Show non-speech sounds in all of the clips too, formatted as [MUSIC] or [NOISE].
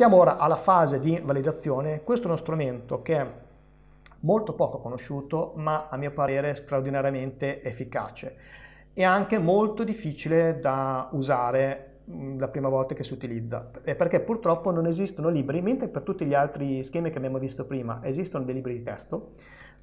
Passiamo ora alla fase di validazione. Questo è uno strumento che è molto poco conosciuto, ma a mio parere straordinariamente efficace e anche molto difficile da usare mm, la prima volta che si utilizza, eh, perché purtroppo non esistono libri, mentre per tutti gli altri schemi che abbiamo visto prima esistono dei libri di testo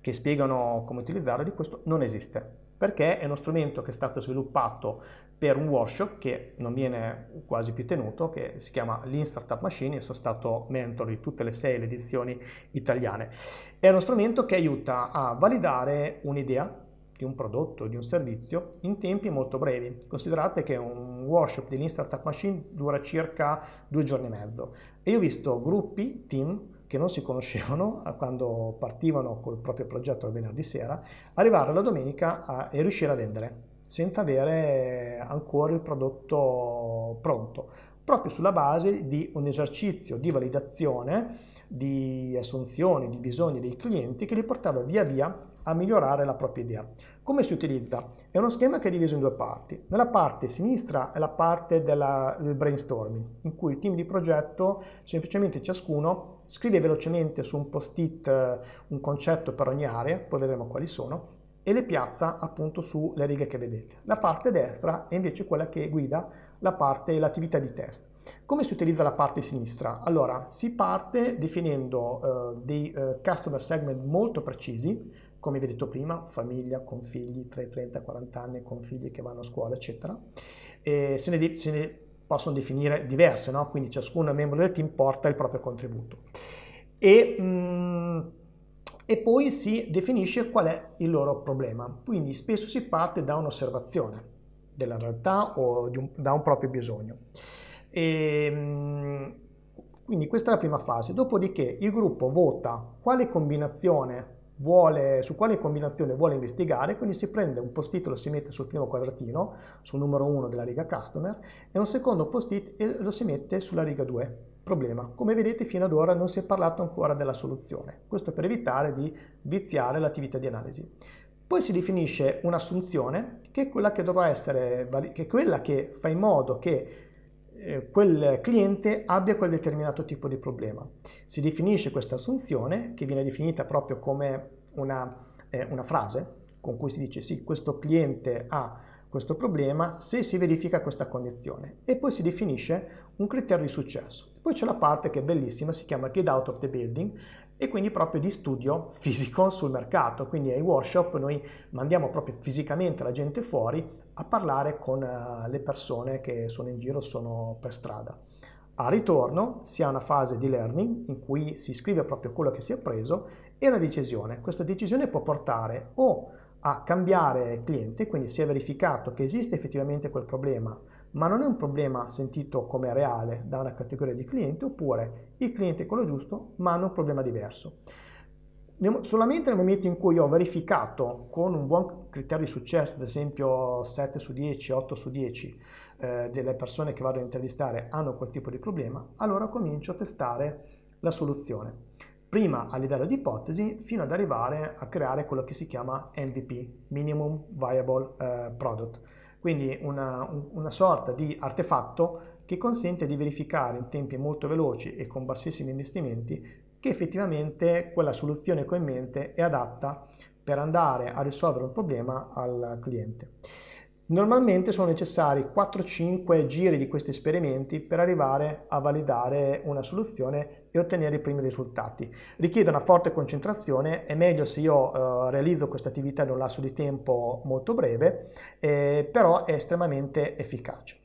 che spiegano come utilizzarli, questo non esiste perché è uno strumento che è stato sviluppato per un workshop che non viene quasi più tenuto, che si chiama Lean Startup Machine, io sono stato mentor di tutte le sei le edizioni italiane. È uno strumento che aiuta a validare un'idea di un prodotto, di un servizio in tempi molto brevi. Considerate che un workshop di Lean Startup Machine dura circa due giorni e mezzo e io ho visto gruppi, team, che non si conoscevano quando partivano col proprio progetto il venerdì sera, arrivare la domenica a, e riuscire a vendere senza avere ancora il prodotto pronto, proprio sulla base di un esercizio di validazione, di assunzioni, di bisogni dei clienti che li portava via via a migliorare la propria idea. Come si utilizza? È uno schema che è diviso in due parti. Nella parte sinistra è la parte della, del brainstorming, in cui il team di progetto semplicemente ciascuno scrive velocemente su un post-it eh, un concetto per ogni area, poi vedremo quali sono, e le piazza appunto sulle righe che vedete. La parte destra è invece quella che guida la parte, l'attività di test. Come si utilizza la parte sinistra? Allora, si parte definendo eh, dei eh, customer segment molto precisi, come vi ho detto prima, famiglia con figli tra i 30 e i 40 anni, con figli che vanno a scuola, eccetera. E se ne, se ne possono definire diverse, no? quindi ciascun membro del team porta il proprio contributo. E, mh, mm, e poi si definisce qual è il loro problema, quindi spesso si parte da un'osservazione della realtà o un, da un proprio bisogno. E, ehm, mh, quindi questa è la prima fase, dopodiché il gruppo vota quale combinazione vuole, su quale combinazione vuole investigare, quindi si prende un post-it, lo si mette sul primo quadratino, sul numero 1 della riga customer, e un secondo post-it e lo si mette sulla riga 2. Problema. Come vedete fino ad ora non si è parlato ancora della soluzione, questo per evitare di viziare l'attività di analisi. Poi si definisce un'assunzione che è quella che dovrà essere, che è quella che fa in modo che eh, quel cliente abbia quel determinato tipo di problema. Si definisce questa assunzione, che viene definita proprio come una, eh, una frase, con cui si dice sì, questo cliente ha questo problema se si verifica questa condizione e poi si definisce un criterio di successo. Poi c'è la parte che è bellissima, si chiama Get Out of the Building e quindi proprio di studio [LAUGHS] fisico sul mercato. Quindi ai workshop noi mandiamo proprio fisicamente la gente fuori a parlare con eh, le persone che sono in giro, sono per strada. A ritorno si ha una fase di learning in cui si scrive proprio quello che si è preso e la decisione. Questa decisione può portare o a cambiare cliente, quindi si è verificato che esiste effettivamente quel problema, ma non è un problema sentito come reale da una categoria di clienti, oppure il cliente è quello giusto, ma hanno un problema diverso. Solamente nel momento in cui ho verificato con un buon criterio di successo, ad esempio 7 su 10, 8 su 10 eh, delle persone che vado a intervistare hanno quel tipo di problema, allora comincio a testare la soluzione. Prima a livello di ipotesi fino ad arrivare a creare quello che si chiama MVP, Minimum Viable eh, Product quindi una, una sorta di artefatto che consente di verificare in tempi molto veloci e con bassissimi investimenti che effettivamente quella soluzione che ho in mente è adatta per andare a risolvere un problema al cliente. Normalmente sono necessari 4-5 giri di questi esperimenti per arrivare a validare una soluzione e ottenere i primi risultati. Richiede una forte concentrazione, è meglio se io eh, realizzo questa attività in un lasso di tempo molto breve, eh, però è estremamente efficace.